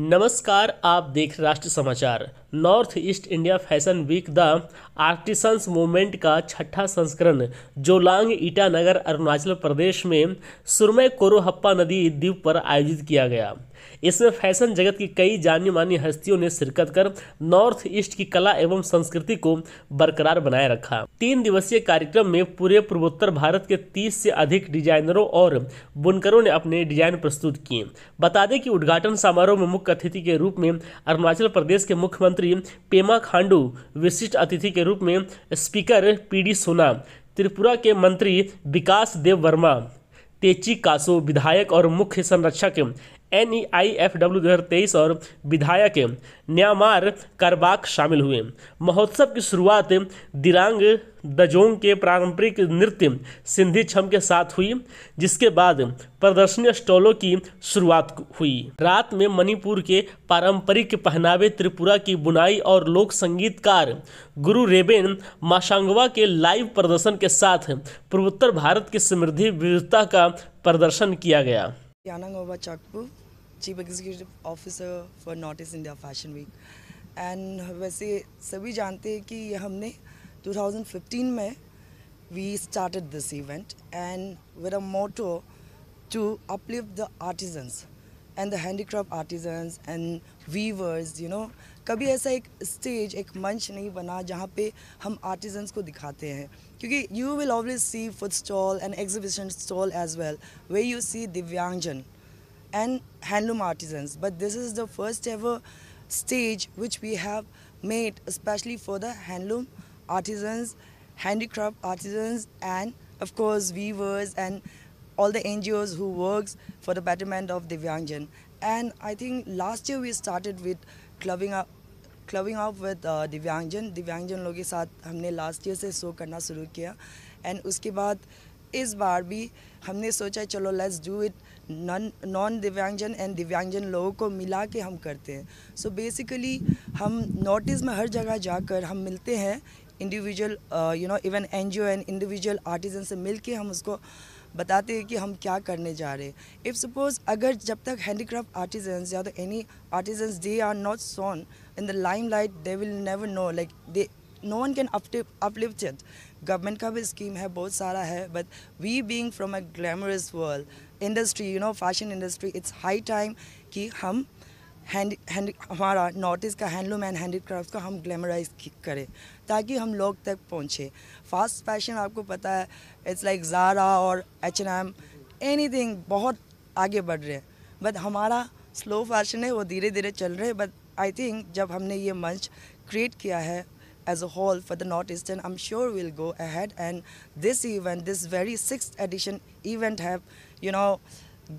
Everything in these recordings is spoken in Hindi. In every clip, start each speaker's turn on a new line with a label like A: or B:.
A: नमस्कार आप देख राष्ट्र समाचार North East India fashion week the artisans movement का छठा संस्करण जोलांग ईटानगर अरुणाचल प्रदेश में सुरमय कोरोहप्पा नदी द्वीप पर आयोजित किया गया इसमें फैशन जगत की कई जानी मानी हस्तियों ने शिरकत कर नॉर्थ ईस्ट की कला एवं संस्कृति को बरकरार बनाए रखा तीन दिवसीय कार्यक्रम में पूरे पूर्वोत्तर भारत के 30 से अधिक डिजाइनरों और बुनकरों ने अपने डिजाइन प्रस्तुत किए बता दें कि उद्घाटन समारोह में मुख्य अतिथि के रूप में अरुणाचल प्रदेश के मुख्यमंत्री मंत्री पेमा खांडू विशिष्ट अतिथि के रूप में स्पीकर पीडी सोना त्रिपुरा के मंत्री विकास देव वर्मा तेची कासो विधायक और मुख्य संरक्षक N E I F W दो हज़ार तेईस और विधायक न्यामार करबाक शामिल हुए महोत्सव की शुरुआत दिरांग दजोंग के पारंपरिक नृत्य सिंधी छम के साथ हुई जिसके बाद प्रदर्शनी स्टॉलों की शुरुआत हुई रात में मणिपुर के पारंपरिक पहनावे त्रिपुरा की बुनाई और लोक संगीतकार गुरु रेबेन माशांगवा के लाइव प्रदर्शन के साथ पूर्वोत्तर भारत की समृद्धि विविधता का प्रदर्शन किया गया
B: Yanangova Chakpu, Chief Executive Officer for North East India Fashion Week. And वैसे सभी जानते हैं कि हमने 2015 में we started this event and with a motto to uplift the artisans and the handicraft artisans and weavers, you know. कभी ऐसा एक स्टेज एक मंच नहीं बना जहाँ पे हम आर्टिजन्स को दिखाते हैं क्योंकि you will always see food stall and exhibition stall as well we you see दिव्यांगजन and handloom artisans but this is the first ever stage which we have made especially for the handloom artisans, handicraft artisans and of course weavers and all the NGOs who works for the betterment of Divyanjan. And I think last year we started with clubbing up clubbing of with दिव्यांगजन दिव्यांगजन लोगों के साथ हमने लास्ट ईयर से शो करना शुरू किया एंड उसके बाद इस बार भी हमने सोचा चलो let's do it non non दिव्यांगजन एंड दिव्यांगजन लोगों को मिला के हम करते हैं सो so बेसिकली हम नॉर्थ ईस्ट में हर जगह जाकर हम मिलते हैं individual you know even N G O and individual artisan से मिल के हम उसको uh, बताते हैं कि हम क्या करने जा रहे हैं इफ़ सपोज़ अगर जब तक हैंडीक्राफ्ट आर्टिजन्स या तो any artisans they are not shown in the limelight they will never know like they no one can uplift it government का भी स्कीम है बहुत सारा है but we being from a glamorous world industry you know fashion industry it's high time कि हम हैंड हैंड हमारा नॉर्थ ईस्ट का हैंडलूम एंड हैंडी क्राफ्ट का हम ग्लैमराइज करें ताकि हम लोग तक पहुँचे फास्ट फैशन आपको पता है इट्स लाइक ज़ारा और H and M anything बहुत आगे बढ़ रहे हैं बट हमारा स्लो फैशन है वो धीरे धीरे चल रहे हैं बट आई थिंक जब हमने ये मंच क्रिएट किया है as a whole for the North Eastern I am sure will go ahead and this event this very six edition event have you know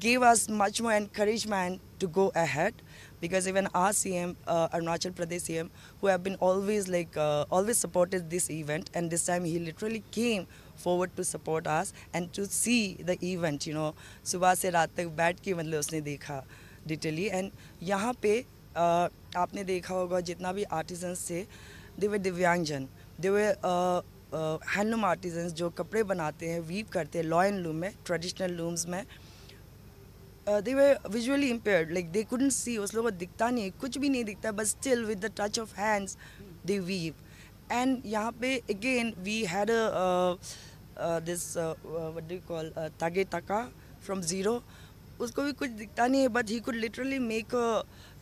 B: give us much more encouragement to go ahead because even our CM, uh, Arunachal Pradesh CM, who have been always like uh, always supported this event, and this time he literally came forward to support us and to see the event. You know, सुबह से रात तक बैठ के मतलब उसने देखा डिटेली एंड यहाँ पे uh, आपने देखा होगा जितना भी आर्टिजन्स थे दिवे दिव्यांगजन दिवे हैंडलूम आर्टिजन्स जो कपड़े बनाते हैं वीप करते हैं लॉ एंड लूम में ट्रेडिशनल लूम्स में Uh, they were visually impaired like they couldn't see वो लोगों को दिखता नहीं कुछ भी नहीं दिखता बस still with the touch of hands they weave and यहाँ पे again we had this what do you call uh, tagetaka from zero उसको भी कुछ दिखता नहीं है but he could literally make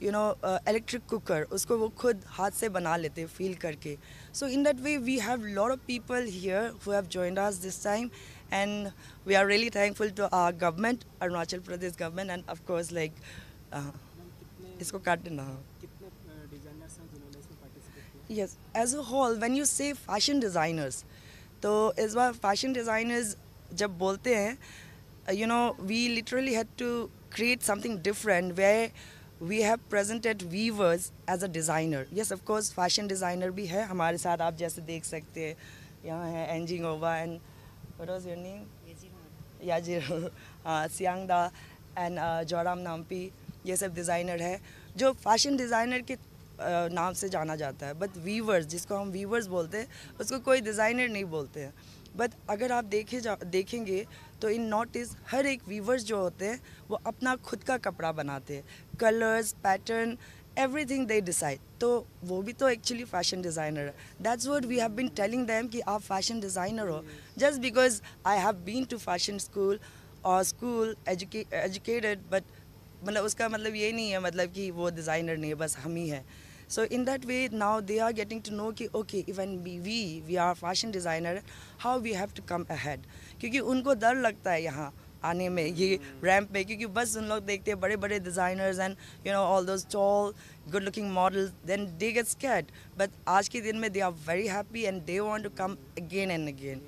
B: you know electric cooker उसको वो खुद हाथ से बना लेते फील करके so in that way we have lot of people here who have joined us this time and we are really thankful to our government Arunachal Pradesh government and of course like इसको काट ना yes as a whole when you say fashion designers तो इस बार फैशन डिज़ाइनर्स जब बोलते हैं Uh, you know, we literally had to create something different where we have presented weavers as a designer yes of course fashion designer भी है हमारे साथ आप जैसे देख सकते हैं यहाँ है एनजी गोवा and what was your name Yajir Siangda and Joram Nampi ये सब डिज़ाइनर है जो फैशन डिज़ाइनर के uh, नाम से जाना जाता है बट वीवर्स जिसको हम वीवर्स बोलते हैं उसको कोई डिज़ाइनर नहीं बोलते हैं बट अगर आप देखे जा देखेंगे तो इन नॉट इज़ हर एक वीवर्स जो होते हैं वो अपना खुद का कपड़ा बनाते हैं colours pattern everything they decide तो वो भी तो एक्चुअली फैशन डिज़ाइनर है that's what we have been telling them कि आप फैशन डिज़ाइनर हो just because I have been to fashion school और स्कूल एजुकेटेड बट मतलब उसका मतलब ये नहीं है मतलब कि वो डिज़ाइनर नहीं है बस हम ही हैं So in that way, now they are getting to know that okay, even we, we are fashion designer, how we have to come ahead. Because unko dar lagta hai yahan aane mein ye ramp mein. Because bas un log designers and you know all those tall, good-looking models. Then they get scared. But aaj ke din mein they are very happy and they want to come again and again.